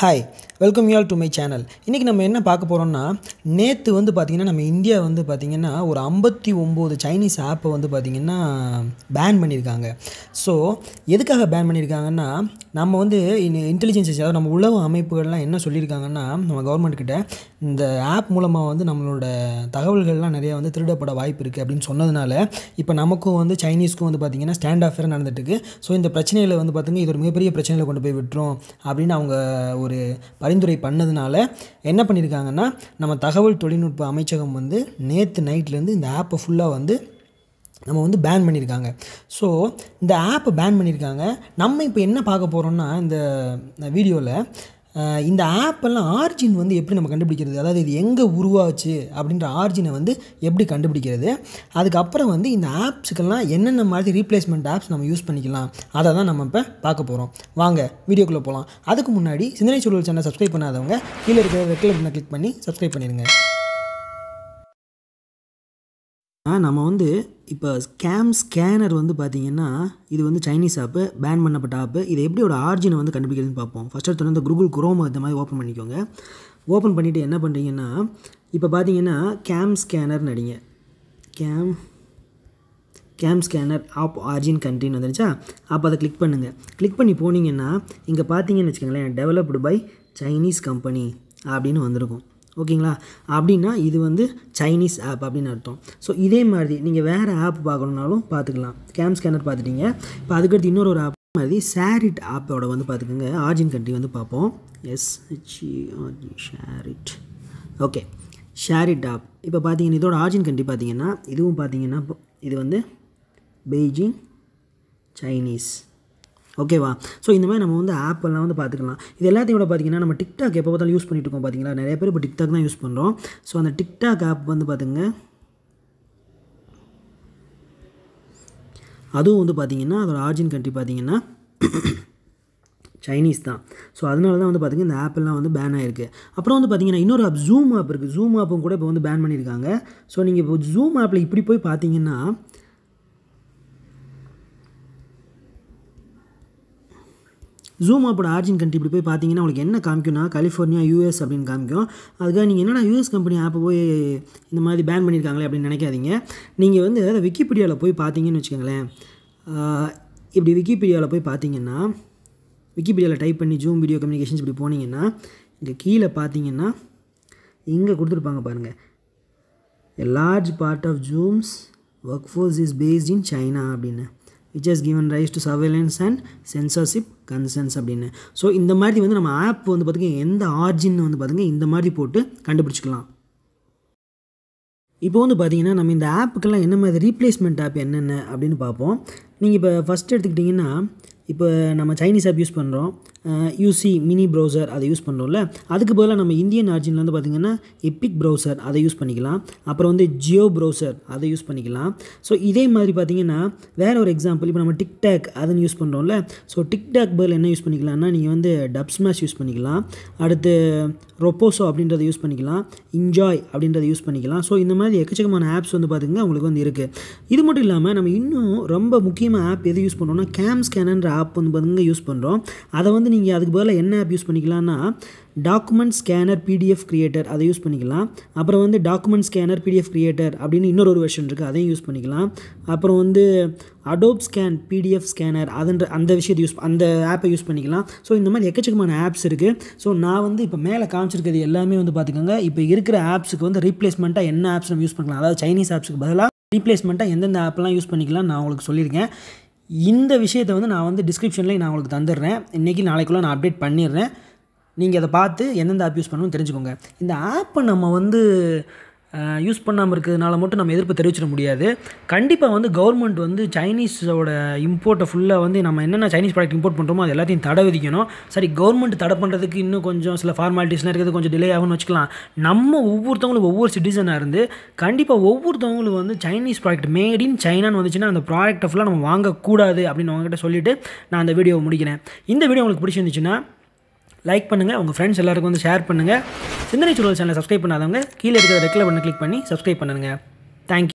hi welcome you all to my channel இன்றைக்கி நம்ம என்ன பார்க்க போகிறோம்னா நேற்று வந்து பார்த்திங்கன்னா நம்ம இந்தியா வந்து பார்த்திங்கன்னா ஒரு ஐம்பத்தி ஒம்பது சைனீஸ் ஆப்பை வந்து பார்த்திங்கன்னா பேன் பண்ணியிருக்காங்க ஸோ எதுக்காக பேன் பண்ணியிருக்காங்கன்னா நம்ம வந்து இன்டெலிஜென்ஸ் அதாவது நம்ம உளவு அமைப்புகள்லாம் என்ன சொல்லியிருக்காங்கன்னா நம்ம கவர்மெண்ட்கிட்ட இந்த ஆப் மூலமாக வந்து நம்மளோட தகவல்கள்லாம் நிறையா வந்து திருடப்பட வாய்ப்பு இருக்குது அப்படின்னு சொன்னதுனால இப்போ நமக்கும் வந்து சைனீஸ்க்கும் வந்து பார்த்திங்கன்னா ஸ்டாண்ட் ஆஃபர் நடந்துட்டுருக்கு ஸோ இந்த பிரச்சனையில் வந்து பார்த்திங்கன்னா இது ஒரு மிகப்பெரிய பிரச்சனையில் கொண்டு போய் விட்டுரும் அப்படின்னு அவங்க ஒரு பரிந்துரை பண்ணதுனால என்ன பண்ணியிருக்காங்கன்னா நம்ம தகவல் தொழில்நுட்ப அமைச்சகம் வந்து நேற்று நைட்லேருந்து இந்த ஆப்பை ஃபுல்லாக வந்து நம்ம வந்து பேன் பண்ணியிருக்காங்க ஸோ இந்த ஆப்பை பேன் பண்ணியிருக்காங்க நம்ம இப்போ என்ன பார்க்க போகிறோம்னா இந்த வீடியோவில் இந்த ஆப்பெல்லாம் ஆர்ஜின் வந்து எப்படி நம்ம கண்டுபிடிக்கிறது அதாவது இது எங்கே உருவாச்சு அப்படின்ற ஆர்ஜினை வந்து எப்படி கண்டுபிடிக்கிறது அதுக்கப்புறம் வந்து இந்த ஆப்ஸுக்கெல்லாம் என்னென்ன மாதிரி ரீப்ளேஸ்மெண்ட் ஆப்ஸ் நம்ம யூஸ் பண்ணிக்கலாம் அதை தான் நம்ம இப்போ பார்க்க போகிறோம் வாங்க வீடியோக்குள்ளே போகலாம் அதுக்கு முன்னாடி சிந்தனை சூழல் சேனல் சப்ஸ்கிரைப் பண்ணாதவங்க கீழே இருக்கிற ரெக்கில் கிளிக் பண்ணி சப்ஸ்கிரைப் பண்ணிடுங்க நம்ம வந்து இப்போ ஸ்கேம் ஸ்கேனர் வந்து பார்த்திங்கன்னா இது வந்து சைனீஸ் ஆப்பு பேன் பண்ணப்பட்ட ஆப்பு இது எப்படியோட ஆர்ஜினை வந்து கண்டுபிடிக்கிறதுன்னு பார்ப்போம் ஃபஸ்ட் எடுத்து வந்து கூகுள் குரோம் இந்த மாதிரி ஓப்பன் பண்ணிக்கோங்க ஓப்பன் பண்ணிவிட்டு என்ன பண்ணுறீங்கன்னா இப்போ பார்த்தீங்கன்னா கேம் ஸ்கேனர்னு அடிங்க cam cam scanner app origin கண்ட்ரின்னு வந்துருச்சா அப்போ அதை கிளிக் பண்ணுங்கள் கிளிக் பண்ணி போனீங்கன்னா இங்கே பார்த்தீங்கன்னு வச்சுக்கோங்களேன் டெவலப்டு பை சைனீஸ் கம்பெனி அப்படின்னு வந்திருக்கும் ஓகேங்களா அப்படின்னா இது வந்து சைனீஸ் ஆப் அப்படின்னு அர்த்தம் ஸோ இதே மாதிரி நீங்கள் வேறு ஆப் பார்க்கணுன்னாலும் பார்த்துக்கலாம் கேம் ஸ்கேனர் பார்த்துட்டீங்க இப்போ அதுக்கடுத்து இன்னொரு ஆப் மாதிரி சேரிட் ஆப்போட வந்து பார்த்துக்கோங்க ஆர்ஜின் கண்ட்ரி வந்து பார்ப்போம் எஸ் ஹெச்இஆர்ஜி ஷேரிட் ஓகே ஷேரிட் ஆப் இப்போ பார்த்தீங்கன்னா இதோட ஆர்ஜின் கண்ட்ரி பார்த்தீங்கன்னா இதுவும் பார்த்தீங்கன்னா இது வந்து பெய்ஜிங் சைனீஸ் ஓகேவா ஸோ இந்த மாதிரி நம்ம வந்து ஆப்பெல்லாம் வந்து பார்த்துக்கலாம் இது எல்லாத்தையும் கூட பார்த்தீங்கன்னா நம்ம டிக்டாக் எப்போ பார்த்தாலும் யூஸ் பண்ணிட்டு இருக்கோம் பார்த்தீங்களா நிறைய பேர் இப்போ டிக்டாக் தான் யூஸ் பண்ணுறோம் ஸோ அந்த டிக்டாக் ஆப் வந்து பார்த்துங்க அதுவும் வந்து பார்த்திங்கன்னா அதோடய ஆர்ஜின் கண்ட்ரி பார்த்திங்கன்னா சைனீஸ் தான் ஸோ அதனால தான் வந்து பார்த்திங்க இந்த ஆப்பெல்லாம் வந்து பேன் ஆகிருக்கு அப்புறம் வந்து பார்த்திங்கன்னா இன்னொரு ஆப் ஜூம் ஆப் இருக்குது ஜூம் ஆப்பும் கூட இப்போ வந்து பேன் பண்ணியிருக்காங்க ஸோ நீங்கள் இப்போ ஜூம் ஆப்பில் இப்படி போய் பார்த்தீங்கன்னா ஜூம் ஆப்போட ஆர்ஜின் கண்ட்ரி இப்படி போய் பார்த்தீங்கன்னா உங்களுக்கு என்ன காமிக்கும்னா கலிஃபோர்னியா யூஎஸ் அப்படின்னு காமிக்கும் அதுக்காக நீங்கள் என்னடா யூஎஸ் கம்பெனி ஆப்பை போய் இந்த மாதிரி பேன் பண்ணியிருக்காங்களே அப்படின்னு நினைக்காதீங்க நீங்கள் வந்து அதை விக்கிபீடியாவில் போய் பார்த்தீங்கன்னு வச்சுக்கோங்களேன் இப்படி விக்கிபீடியாவில் போய் பார்த்தீங்கன்னா விக்கிபீடியாவில் டைப் பண்ணி ஜூம் வீடியோ கம்யூனிகேஷன்ஸ் இப்படி போனீங்கன்னா இங்கே கீழே பார்த்தீங்கன்னா இங்கே கொடுத்துருப்பாங்க பாருங்கள் a large part of Zoom's workforce is based in China அப்படின்னு which has given rise to surveillance and censorship concerns அப்படின்னு ஸோ இந்த மாதிரி வந்து நம்ம ஆப் வந்து பார்த்திங்கன்னா எந்த ஆர்ஜின் வந்து பார்த்திங்கன்னா இந்த மாதிரி போட்டு கண்டுபிடிச்சிக்கலாம் இப்போ வந்து பார்த்திங்கன்னா நம்ம இந்த ஆப்புக்கெல்லாம் என்ன மாதிரி ரீப்ளேஸ்மெண்ட் ஆப் என்னென்ன அப்படின்னு பார்ப்போம் நீங்கள் இப்போ ஃபஸ்ட் எடுத்துக்கிட்டிங்கன்னா இப்போ நம்ம சைனீஸ் ஆப் யூஸ் பண்ணுறோம் யூசி மினி ப்ரௌசர் அதை யூஸ் பண்ணுறோம்ல அதுக்கு பதிலாக நம்ம இந்தியன் ஆர்ஜினில் வந்து பார்த்திங்கன்னா எப்பிக் ப்ரௌசர் அதை யூஸ் பண்ணிக்கலாம் அப்புறம் வந்து ஜியோ ப்ரௌசர் அதை யூஸ் பண்ணிக்கலாம் ஸோ இதே மாதிரி பார்த்தீங்கன்னா வேறு ஒரு எக்ஸாம்பிள் இப்போ நம்ம டிக்டாக் அதுன்னு யூஸ் பண்ணுறோம்ல ஸோ டிக்டாக் பதில் என்ன யூஸ் பண்ணிக்கலாம்னா நீங்கள் வந்து டப் ஸ்மாஷ் யூஸ் பண்ணிக்கலாம் அடுத்து ரொப்போசோ அப்படின்றத யூஸ் பண்ணிக்கலாம் இன்ஜாய் அப்படின்றத யூஸ் பண்ணிக்கலாம் ஸோ இந்த மாதிரி எக்கச்சக்கமான ஆப்ஸ் வந்து பார்த்திங்கன்னா உங்களுக்கு வந்து இருக்குது இது மட்டும் இல்லாமல் நம்ம இன்னும் ரொம்ப முக்கியமாக ஆப் எது யூஸ் பண்ணுறோம்னா கேம் ஸ்கேனன்ற ஆப் வந்து பார்த்திங்கன்னா யூஸ் பண்ணுறோம் அதை வந்து நீங்கள் அதுக்கு பதிலாக என்ன ஆப் யூஸ் பண்ணிக்கலாம்னா டாக்குமெண்ட் ஸ்கேனர் பிடிஎஃப் கிரியேட்டர் அதை யூஸ் பண்ணிக்கலாம் அப்புறம் வந்து டாக்குமெண்ட் ஸ்கேனர் பிடிஎஃப் கிரியேட்டர் அப்படின்னு இன்னொரு ஒரு வெர்ஷன் இருக்குது அதையும் யூஸ் பண்ணிக்கலாம் அப்புறம் வந்து அடோப் ஸ்கேன் பிடிஎஃப் ஸ்கேனர் அதுன்ற அந்த விஷயத்தை யூஸ் அந்த ஆப்பை யூஸ் பண்ணிக்கலாம் ஸோ இந்த மாதிரி எக்கச்சக்கமான ஆப்ஸ் இருக்குது ஸோ நான் வந்து இப்போ மேலே காமிச்சிருக்கிறது எல்லாமே வந்து பார்த்துக்கோங்க இப்போ இருக்கிற ஆப்ஸுக்கு வந்து ரீப்ளேஸ்மெண்ட்டாக என்ன ஆப்ஸ் நம்ம யூஸ் பண்ணலாம் அதாவது சைனீஸ் ஆப்ஸுக்கு பதிலாக ரீப்ளேஸ்மெண்ட்டாக எந்தெந்த ஆப்லாம் யூஸ் பண்ணிக்கலாம் நான் உங்களுக்கு சொல்லியிருக்கேன் இந்த விஷயத்தை வந்து நான் வந்து டிஸ்கிரிப்ஷன்லேயே நான் உங்களுக்கு தந்துடுறேன் இன்றைக்கி நாளைக்குள்ளே நான் அப்டேட் பண்ணிடுறேன் நீங்கள் அதை பார்த்து எந்தெந்த ஆப் யூஸ் பண்ணணும்னு தெரிஞ்சுக்கோங்க இந்த ஆப்பை நம்ம வந்து யூஸ் பண்ணாமல் இருக்கிறதுனால மட்டும் நம்ம எதிர்ப்பு தெரிவிச்சிட முடியாது கண்டிப்பாக வந்து கவர்மெண்ட் வந்து சைனீஸோட இம்போர்ட்டை ஃபுல்லாக வந்து நம்ம என்னென்ன சைனீஸ் ப்ராடக்ட் இம்போர்ட் பண்ணுறோமோ அது எல்லாத்தையும் தடை விதிக்கணும் சரி கவர்மெண்ட் தடை பண்ணுறதுக்கு இன்னும் கொஞ்சம் சில ஃபார்மாலிட்டிஸ்லாம் இருக்கிறது கொஞ்சம் டிலே ஆகும்னு வச்சுக்கலாம் நம்ம ஒவ்வொருத்தவங்களும் ஒவ்வொரு சிட்டிசனாக இருந்து கண்டிப்பாக ஒவ்வொருத்தவங்களும் வந்து சைனீஸ் ப்ராடக்ட் மேட் இன் சைனான்னு வந்துச்சுன்னா அந்த ப்ராடக்ட்டை ஃபுல்லாக நம்ம வாங்கக்கூடாது அப்படின்னு அவங்ககிட்ட சொல்லிவிட்டு நான் அந்த வீடியோவை முடிக்கிறேன் இந்த வீடியோ உங்களுக்கு பிடிச்சிருந்துச்சுன்னா லைக் பண்ணுங்கள் உங்கள் ஃப்ரெண்ட்ஸ் எல்லாருக்கும் வந்து ஷேர் பண்ணுங்கள் சிந்தனை சுழல் சேனலை சப்ஸ்கிரைப் பண்ணாதவங்க கீழே இருக்கிற ரெக்கில் பண்ண கிளிக் பண்ணி சப்ஸ்கிரைப் பண்ணுங்கள் தேங்க்யூ